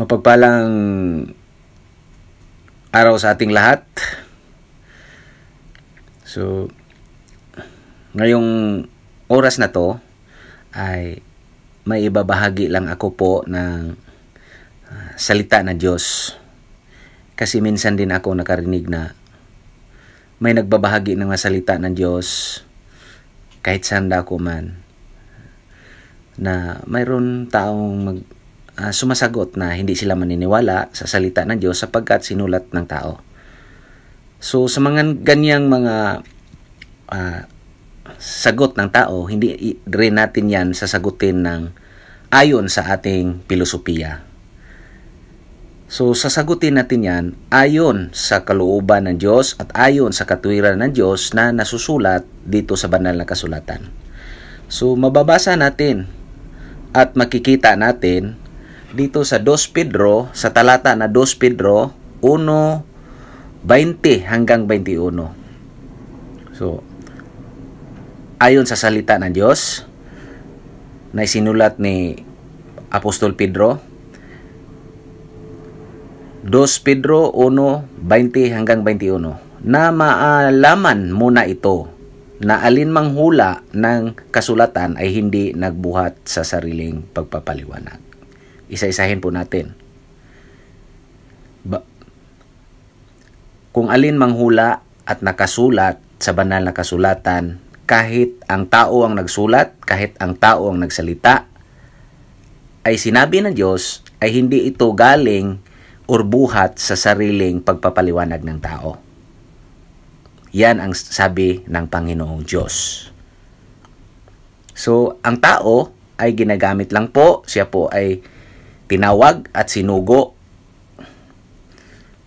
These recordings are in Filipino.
Mapagpalang araw sa ating lahat. So, ngayong oras na to ay may ibabahagi lang ako po ng ah, salita na Diyos. Kasi minsan din ako nakarinig na may nagbabahagi ng mga salita ng Diyos kahit sanda ako man na mayroon taong mag uh, sumasagot na hindi sila maniniwala sa salita ng Diyos sapagkat sinulat ng tao. So sa mga ganyang mga uh, sagot ng tao, hindi rin natin yan sasagutin ng ayon sa ating pilosopiya. So sasagutin natin yan ayon sa kalooban ng Diyos at ayon sa katwiran ng Diyos na nasusulat dito sa banal na kasulatan. So mababasa natin at makikita natin dito sa 2 Pedro, sa talata na 2 Pedro 1:20 hanggang 21. So, ayon sa salita ng Diyos na isinulat ni Apostol Pedro 2 Pedro 1:20 hanggang 21 na maalaman mo ito na alinmang hula ng kasulatan ay hindi nagbuhat sa sariling pagpapaliwanag isa-isahin po natin. Ba- Kung alin mang hula at nakasulat sa banal na kasulatan, kahit ang tao ang nagsulat, kahit ang tao ang nagsalita, ay sinabi ng Diyos ay hindi ito galing or buhat sa sariling pagpapaliwanag ng tao. Yan ang sabi ng Panginoong Diyos. So, ang tao ay ginagamit lang po, siya po ay tinawag at sinugo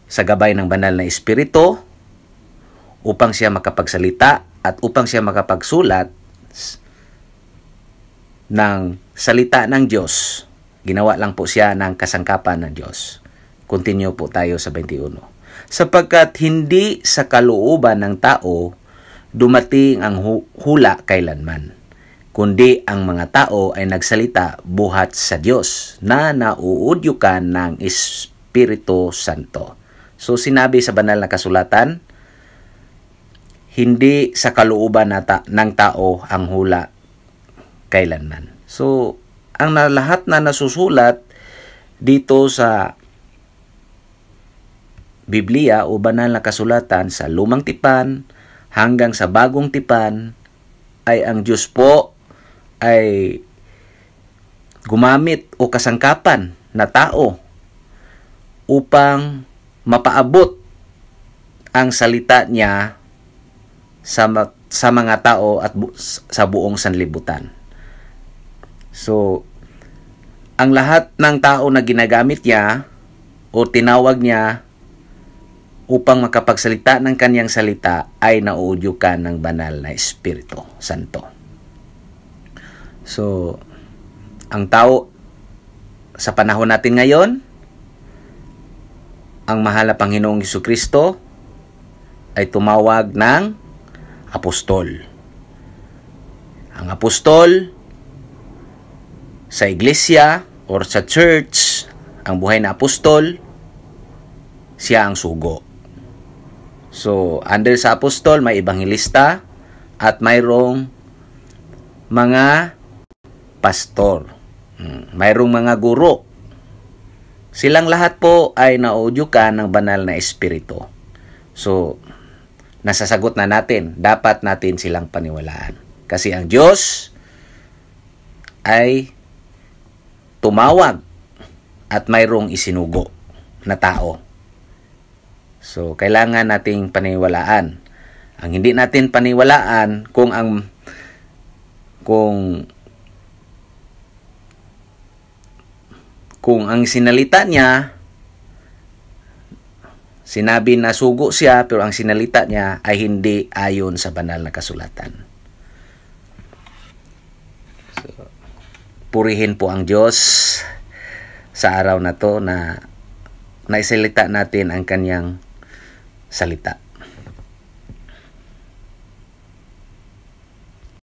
sa gabay ng banal na espiritu upang siya makapagsalita at upang siya makapagsulat ng salita ng Diyos. Ginawa lang po siya ng kasangkapan ng Diyos. Continue po tayo sa 21. Sapagkat hindi sa kalooban ng tao dumating ang hula kailanman kundi ang mga tao ay nagsalita buhat sa Diyos na nauudyukan ng Espiritu Santo. So sinabi sa banal na kasulatan, hindi sa kalooban na ta- ng tao ang hula kailanman. So ang na- lahat na nasusulat dito sa Biblia o banal na kasulatan sa lumang tipan hanggang sa bagong tipan ay ang Diyos po ay gumamit o kasangkapan na tao upang mapaabot ang salita niya sa, sa mga tao at bu- sa buong sanlibutan. So, ang lahat ng tao na ginagamit niya o tinawag niya upang makapagsalita ng kanyang salita ay nauudyukan ng banal na Espiritu Santo. So, ang tao sa panahon natin ngayon, ang mahal na Panginoong Yesu Kristo ay tumawag ng apostol. Ang apostol sa iglesia or sa church, ang buhay na apostol, siya ang sugo. So, under sa apostol, may ebanghilista at mayroong mga pastor. Hmm. Mayroong mga guro. Silang lahat po ay naudyukan ng banal na espiritu. So, nasasagot na natin. Dapat natin silang paniwalaan. Kasi ang Diyos ay tumawag at mayroong isinugo na tao. So, kailangan nating paniwalaan. Ang hindi natin paniwalaan kung ang kung kung ang sinalita niya, sinabi na sugo siya, pero ang sinalita niya ay hindi ayon sa banal na kasulatan. purihin po ang Diyos sa araw na to na naisalita natin ang kanyang salita.